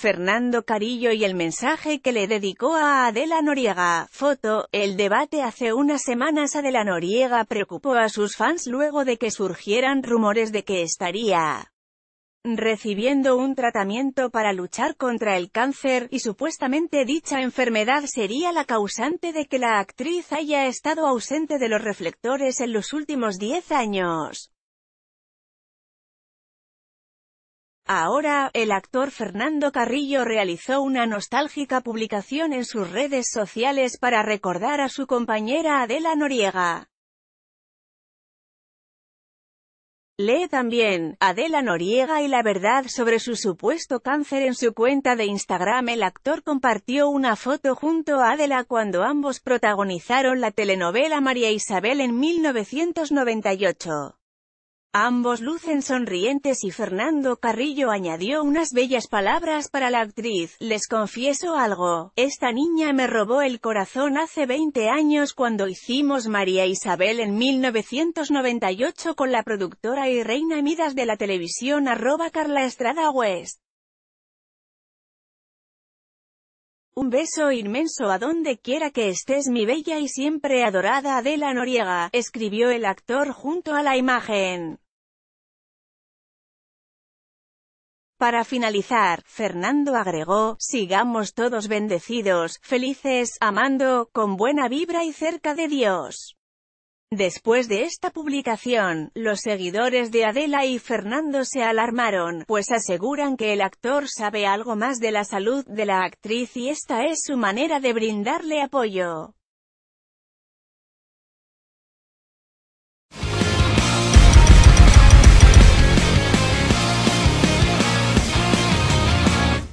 Fernando Carillo y el mensaje que le dedicó a Adela Noriega. Foto, el debate hace unas semanas Adela Noriega preocupó a sus fans luego de que surgieran rumores de que estaría recibiendo un tratamiento para luchar contra el cáncer, y supuestamente dicha enfermedad sería la causante de que la actriz haya estado ausente de los reflectores en los últimos 10 años. Ahora, el actor Fernando Carrillo realizó una nostálgica publicación en sus redes sociales para recordar a su compañera Adela Noriega. Lee también, Adela Noriega y la verdad sobre su supuesto cáncer en su cuenta de Instagram el actor compartió una foto junto a Adela cuando ambos protagonizaron la telenovela María Isabel en 1998. Ambos lucen sonrientes y Fernando Carrillo añadió unas bellas palabras para la actriz. Les confieso algo, esta niña me robó el corazón hace 20 años cuando hicimos María Isabel en 1998 con la productora y reina Midas de la televisión arroba Carla Estrada West. Un beso inmenso a donde quiera que estés mi bella y siempre adorada Adela Noriega, escribió el actor junto a la imagen. Para finalizar, Fernando agregó, sigamos todos bendecidos, felices, amando, con buena vibra y cerca de Dios. Después de esta publicación, los seguidores de Adela y Fernando se alarmaron, pues aseguran que el actor sabe algo más de la salud de la actriz y esta es su manera de brindarle apoyo.